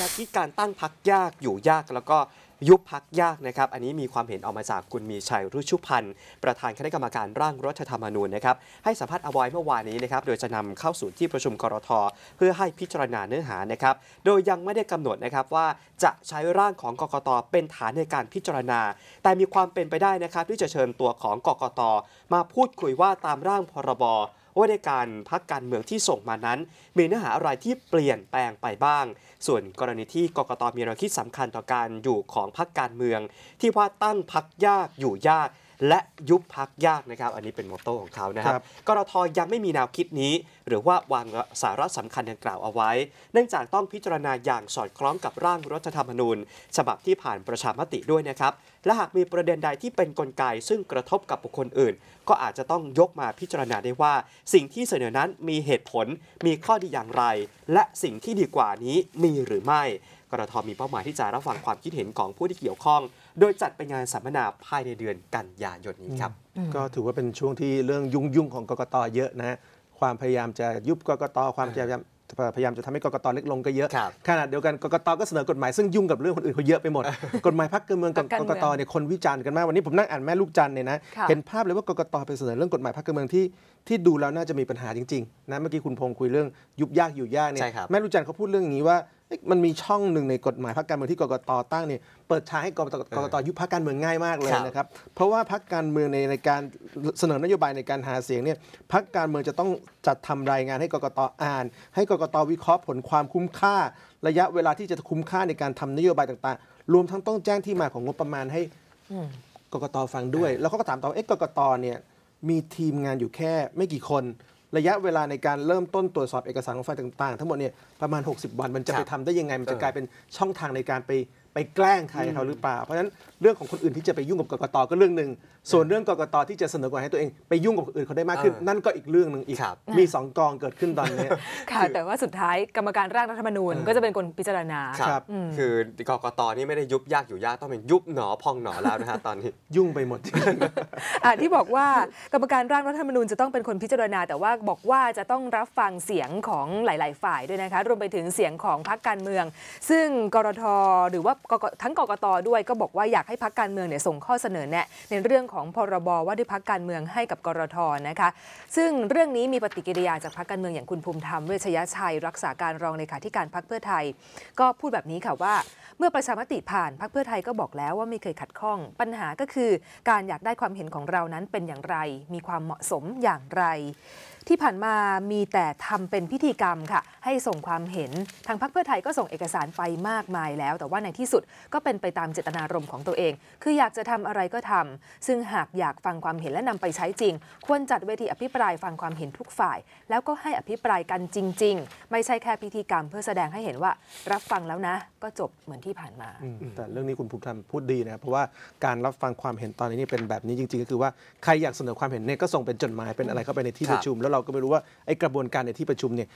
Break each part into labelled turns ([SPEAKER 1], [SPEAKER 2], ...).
[SPEAKER 1] นะที่การตั้งพักยากอยู่ยากแล้วก็ยุบพักยากนะครับ อันนี้มีความเห็นออกมาจากคุณมีชัยรุชุพันธ์ประธานคณะกรรมการร่างรัฐธรรมนูญนะครับให้สัมภาษณ์เอาไว้เมื่อวานนี้นะครับ โดยจะนำเข้าสู่ที่ประชุมกรทเพื่อให้พิจารณาเนื้อหานะครับโดยยังไม่ได้กำหนดนะครับว่าจะใช้ร่างของกกตเป็นฐานในการพิจารณา แต่มีความเป็นไปได้นะครับที่จะเชิญตัวของกกตมาพูดคุยว่าตามร่างพรบว่าในการพักการเมืองที่ส่งมานั้น มีเนื้อหาอะไรที่เปลี่ยนแปลงไปบ้าง ส่วนกรณีที่กกตมีแนวคิดสำคัญต่อการอยู่ของพักการเมือง ที่ว่าตั้งพักยากอยู่ยากและยุบพักยากนะครับอันนี้เป็นมโต้ของเขานะครับกรทยังไม่มีแนวคิดนี้หรือว่าวางสาระสำคัญดังกล่าวเอาไว้ เนื่องจากต้องพิจารณาอย่างสอดคล้องกับร่างรัฐธรรมนูญ ฉบับที่ผ่านประชามติด้วยนะครับ และหากมีประเด็นใดที่เป็นนกลไกซึ่งกระทบกับบุคคลอื่น ก็อาจจะต้องยกมาพิจารณาได้ว่า สิ่งที่เสนอนั้นมีเหตุผลมีข้อดีอย่างไร และสิ่งที่ดีกว่านี้มีหรือไม่กรทมีเป้าหมายที่จะรับฟังความคิดเห็นของผู้ที่เกี่ยวข้อง โดยจัดเป็นงานสัมมนาภายใน
[SPEAKER 2] เดือนกันยายนนี้ครับ ก็ถือว่าเป็นช่วงที่เรื่องยุ่งยุ่งของกกตเยอะนะ ความพยายามจะยุบกกตความพยายามพยายามจะทำให้กกตเล็กลงก็เยอะขนาดเดียวกันกกตก็เสนอกฎหมายซึ่งยุ่งกับเรื่องคนอื่นเขาเยอะไปหมดกฎหมายพักการเมืองกับกกตเนี่ยคนวิจารณ์กันมากวันนี้ผมนั่งอ่านแม่ลูกจันเนี่ยนะ เห็นภาพเลยว่ากกตไปเสนอเรื่องกฎหมายพักการเมืองที่ที่ดูแล้วน่าจะมีปัญหาจริงๆนะเมื่อกี้คุณพงศ์คุยเรื่องยุบยากอยู่ยากเนี่ยแม่ลูกจันเขาพูดเรื่องนี้ว่ามันมีช่องหนึ่งในกฎหมายพรรคการเมืองที่กรกตตั้งเนี่ยเปิดใช้ให้กกตกกตยุบพรรคการเมืองง่ายมากเลยนะครับเพราะว่าพรรคการเมืองในในการเสนอนโยบายในการหาเสียงเนี่ยพรรคการเมืองจะต้องจัดทำรายงานให้กรกตอ่าน ให้กรกตวิเคราะห์ผลความคุ้มค่า ระยะเวลาที่จะคุ้มค่าในการทำนโยบายต่างๆ รวมทั้งต้องแจ้งที่มาของงบประมาณให้กรกตฟังด้วย แล้วเขาก็ถามต่อเอ๊ะกรกตเนี่ยมีทีมงานอยู่แค่ไม่กี่คนระยะเวลาในการเริ่มต้นตรวจสอบเอกสารของฝ่ายต่างๆ ทั้งหมดเนี่ยประมาณ 60 วันมันจะไปทำได้ยังไงมันจะกลายเป็นช่องทางในการไปไปแกล้งใครเขาหรือเปล่า เพราะฉะนั้นเรื่องของคนอื่นที่จะไปยุ่งกับกกตก็เรื่องหนึ่งส่วนเรื่องกกตที่จะเสนอกฎให้ตัวเองไปยุ่งกับคนอื่นเขาได้มากขึ้น นั่นก็อีกเรื่องหนึ่งอีกมี2กองเกิดขึ้นตอนนี้
[SPEAKER 3] ค่ะแต่ว่าสุดท้ายกรรมการร่างรัฐธรรมนูญก็จะเป็นคนพิจารณาครับค
[SPEAKER 1] ือกกตนี่ไม่ได้ยุบยากอยู่ยากต้องเป็นยุบหนอ พองหนอแล้วนะฮะตอนนี้ยุ่งไปหมด
[SPEAKER 3] ที่บอกว่ากรรมการร่างรัฐธรรมนูญจะต้องเป็นคนพิจารณา แต่ว่าบอกว่าจะต้องรับฟังเสียงของหลาย ๆ ฝ่ายด้วยนะคะรวมไปถึงเสียงของพรรคการเมือง ซึ่งกรทหรือว่าทั้งกกตด้วยก็บอกว่าอยากให้พรรคการเมืองเนี่ยส่งข้อเสนอแนะในเรื่ององของพรบว่าด้วยพักการเมืองให้กับกรทนะคะ ซึ่งเรื่องนี้มีปฏิกิริยาจากพักการเมืองอย่างคุณภูมิธรรมเวชยชัย รักษาการรองเลขาธิการพักเพื่อไทย ก็พูดแบบนี้ค่ะว่า เมื่อประชามติผ่านพักเพื่อไทยก็บอกแล้วว่าไม่เคยขัดข้อง ปัญหาก็คือการอยากได้ความเห็นของเรานั้นเป็นอย่างไร มีความเหมาะสมอย่างไร ที่ผ่านมามีแต่ทำเป็นพิธีกรรมค่ะ ให้ส่งความเห็นทางพักเพื่อไทยก็ส่งเอกสารไป มากมายแล้ว แต่ว่าในที่สุดก็เป็นไปตามเจตนารมณ์ของตัวเอง คืออยากจะทำอะไรก็ทำ ซึ่งหากอยากฟังความเห็นและนำไปใช้จริง ควรจัดเวทีอภิปรายฟังความเห็นทุกฝ่าย แล้วก็ให้อภิปรายกันจริง ๆ ไม่ใช่แค่พิธีกรรมเพื่อแสดงให้เห็นว่า รับฟังแล้วนะก็จบเหมือนที่ผ่านมา
[SPEAKER 2] แต่เรื่องนี้คุณภูมิธรรมพูดดีนะครับเพราะว่าการรับฟังความเห็นตอนนี้นี่เป็นแบบนี้จริง ๆ ก็คือว่าใครอยากเสนอความเห็นเนี่ยก็ส่งเป็นจดหมายเป็นอะไรเข้าไปในที่ประชุม แล้วเราก็ไม่รู้ว่าไอ้กระบวนการในที่ประชุมเนี่ย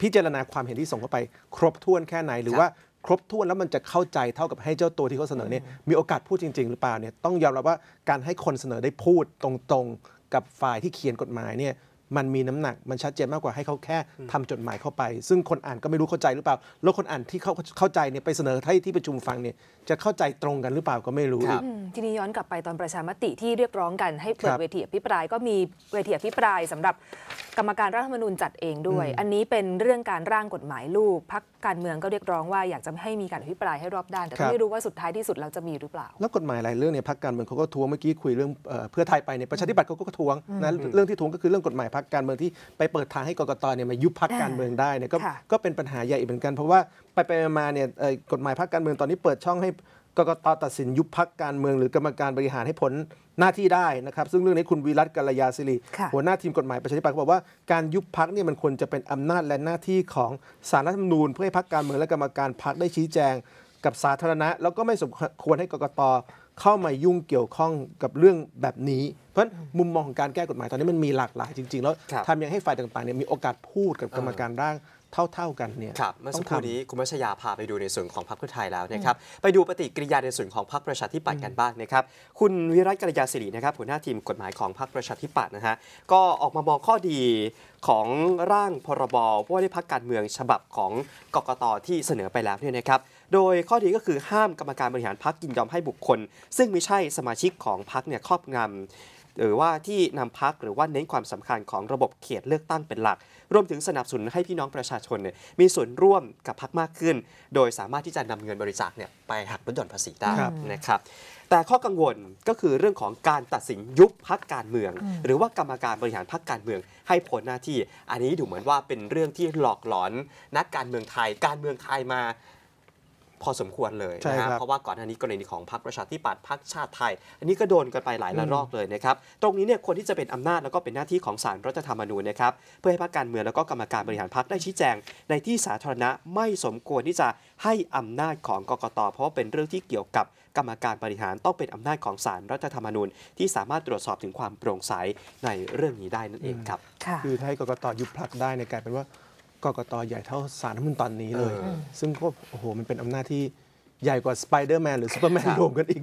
[SPEAKER 2] พิจารณาความเห็นที่ส่งเข้าไป ครบถ้วนแค่ไหนหรือว่าครบถ้วนแล้วมันจะเข้าใจเท่ากับให้เจ้าตัวที่เขาเสนอเนี่ยมีโอกาสพูดจริงๆหรือเปล่าเนี่ยต้องยอมรับว่าการให้คนเสนอได้พูดตรงๆกับฝ่ายที่เขียนกฎหมายเนี่ยมันมีน้ำหนักมันชัดเจนมากกว่าให้เขาแค่ทำจดหมายเข้าไป ซึ่งคนอ่านก็ไม่รู้เข้าใจหรือเปล่าแล้วคนอ่านที่เขาเข้าใจเนี่ยไปเสนอให้ที่ประชุมฟังเนี่ยจะเข้าใจตรงกันหรือเปล่าก็ไม่รู้
[SPEAKER 3] ทีนี้ย้อนกลับไปตอนประชามติที่เรียกร้องกัน ให้เปิดเวทีอภิปรายก็มีเวทีอภิปรายสำหรับกรรมการรัฐธรรมนูญจัดเองด้วย อันนี้เป็นเรื่องการร่างกฎหมายลูกพักการเมืองก็เรียกร้องว่า อยากจะให้มีการอภิปรายให้รอบด้านแต่ก็ไม่รู้ว่าสุดท้ายที่สุดเราจะมีหรือเปล่า แล
[SPEAKER 2] ้วกฎหมายหลายเรื่องเนี่ยพักการเมืองเขาก็ทวงเมื่อกี้คุยเรื่องเพื่อไทยไปเนี่ยประชาธิปัตย์เขาก็ทวงนะเรื่องที่ทวงก็คือเรื่องกฎหมายพักการเมืองที่ไปเปิดทางให้กกตเนี่ยมายุบพักการเมืองได้เนี่ยก็ก็เป็นปัญหาใหญ่เหมือนกัน เพราะว่าไปไปมาเนี่ยกฎหมายพักการเมืองตอนนี้เปิดช่องให้กกตตัดสินยุบพักการเมืองหรือกรรมการบริหารให้ผลหน้าที่ได้นะครับ ซึ่งเรื่องนี้คุณวีรัตกัลยาสิริหัวหน้าทีมกฎหมายประชาธิปัตย์บอกว่าการยุบพักเนี่ยมันควรจะเป็นอำนาจและหน้าที่ของสารรัฐธรรมนูญเพื่อให้พักการเมืองและกรรมการพักได้ชี้แจง กับสาธารณะแล้วก็ไม่สมควรให้กกตเข้ามายุ่งเกี่ยวข้องกับเรื่องแบบนี้ เพราะมุมมองของการแก้กฎหมายตอนนี้มันมีหลากหลายจริงๆแล้วทำยังให้ฝ่ายต่างๆเนี่ยมีโอกาสพูดกับกรรมการร่างเท่าๆ กันเนี่ยครับเ
[SPEAKER 3] มื่อสักครู่นี้คุ
[SPEAKER 1] ณมัชยาพาไปดูในส่วนของพรรคเพื่อไทยแล้วนะครับไปดูปฏิกิริยาในส่วนของพรรคประชาธิปัตย์กันบ้างนะครับ คุณวิรัติกัลยาศิรินะครับหัวหน้าทีมกฎหมายของพรรคประชาธิปัตย์นะฮะก็ออกมามองข้อดีของร่างพรบว่าด้วยพักการเมือง ฉบับของกกตที่เสนอไปแล้วเนี่ยนะครับโดยข้อดีก็คือห้ามกรรมการบริหารพักยินยอมให้บุคคล ซึ่งไม่ใช่สมาชิกของพักเนี่ยครอบงำหรือว่าที่นำพักหรือว่าเน้นความสำคัญของระบบเขตเลือกตั้งเป็นหลัก รวมถึงสนับสนุนให้พี่น้องประชาชนเนี่ยมีส่วนร่วมกับพักมากขึ้น โดยสามารถที่จะนำเงินบริจาคเนี่ยไปหักลดหย่อนภาษีได้นะครับ แต่ข้อกังวลก็คือเรื่องของการตัดสินยุบพักการเมืองหรือว่ากรรมการบริหารพักการเมืองให้พ้นหน้าที่ อันนี้ดูเหมือนว่าเป็นเรื่องที่หลอกหลอน นักการเมืองไทย การเมืองไทยมาพอสมควรเลยนะครับเพราะว่าก่อนหน้านี้กรณีของพรรคประชาธิปัตย์พรรคชาติไทยอันนี้ก็โดนกันไปหลายระลอกเลยนะครับตรงนี้เนี่ยคนที่จะเป็นอำนาจแล้วก็เป็นหน้าที่ของศารรัฐธรรมนูญนะครับเพื่อให้พรรคการเมืองแล้วก็กรรมการบริหารพรรคได้ชี้แจงในที่สาธารณะไม่สมควรที่จะให้อำนาจของกกตเพราะเป็นเรื่องที่เกี่ยวกับ กรรมการบริหารต้องเป็นอำนาจของศารรัฐธรรมนูญที่สามารถตรวจสอบถึงความโปร่งใสในเรื่องนี้ได้
[SPEAKER 2] นั่นเองครับคือให้กกตยุบพรรคได้ในการเป็นว่ากกตใหญ่เท่าสารมุนตอนนี้เลย ซึ่งก็โอ้โห มันเป็นอำนาจที่ใหญ่กว่าสไปเดอร์แมนหรือซูเปอร์แมนรวมกันอีก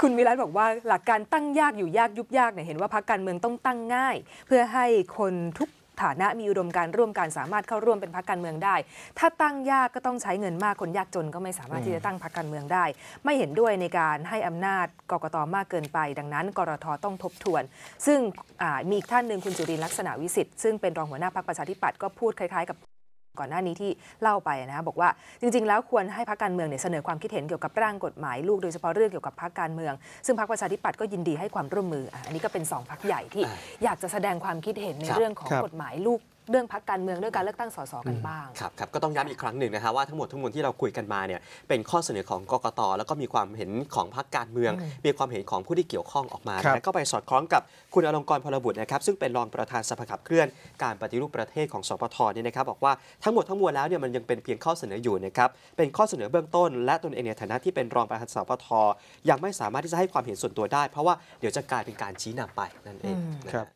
[SPEAKER 3] คุณวิรัตบอกว่าหลักการตั้งยากอยู่ยากยุบยากเนี่ยเห็นว่าพรรคการเมืองต้องตั้งง่าย เพื่อให้คนทุกฐานะมีอุดมการร่วมกันสามารถเข้าร่วมเป็นพรรคการเมืองได้ ถ้าตั้งยากก็ต้องใช้เงินมากคนยากจนก็ไม่สามารถที่จะตั้งพรรคการเมืองได้ ไม่เห็นด้วยในการให้อำนาจกกตมากเกินไป ดังนั้นกรทต้องทบทวน ซึ่งมีอีกท่านหนึ่งคุณจุรินลักษณะวิสิทธิ์ซึ่งเป็นรองหัวหน้าพรรคประชาธิปัตย์ก็พูดคล้ายๆกับก่อนหน้านี้ที่เล่าไปนะ บอกว่าจริงๆ แล้วควรให้พักการเมืองเเสนอความคิดเห็น เกี่ยวกับร่างกฎหมายลูกโดยเฉพาะเรื่องเกี่ยวกับพักการเมือง ซึ่งพักประชาธิปัตย์ก็ยินดีให้ความร่วมมือ อันนี้ก็เป็น2พักใหญ่ที่อยากจะแสดงความคิดเห็นในเรื่องของกฎหมายลูกเรื่องพักการเมืองเรื่องการเลือกตั้งสสกันบ้าง
[SPEAKER 1] ครับครับก็ต้องย้ำอีกครั้งหนึ่งนะคะว่าทั้งหมดทั้งมวลที่เราคุยกันมาเนี่ยเป็นข้อเสนอของกกตแล้วก็มีความเห็นของพักการเมือง มีความเห็นของผู้ที่เกี่ยวข้องออกมา แล้วก็ไปสอดคล้องกับคุณอลงกรพลบุตรนะครับ ซึ่งเป็นรองประธานสภาขับเคลื่อนการปฏิรูปประเทศของสปทเนี่ยนะครับบอกว่าทั้งหมดทั้งมวลแล้วเนี่ยมันยังเป็นเพียงข้อเสนออยู่นะครับเป็นข้อเสนอเบื้องต้นและตนเองในฐานะที่เป็นรองประธานสปทยังไม่สามารถที่จะให้ความเห็นส่วนตัวได้ เพราะว่าเดี๋ยวจะกลายเป็นการชี้นำไปนั่นเองครับ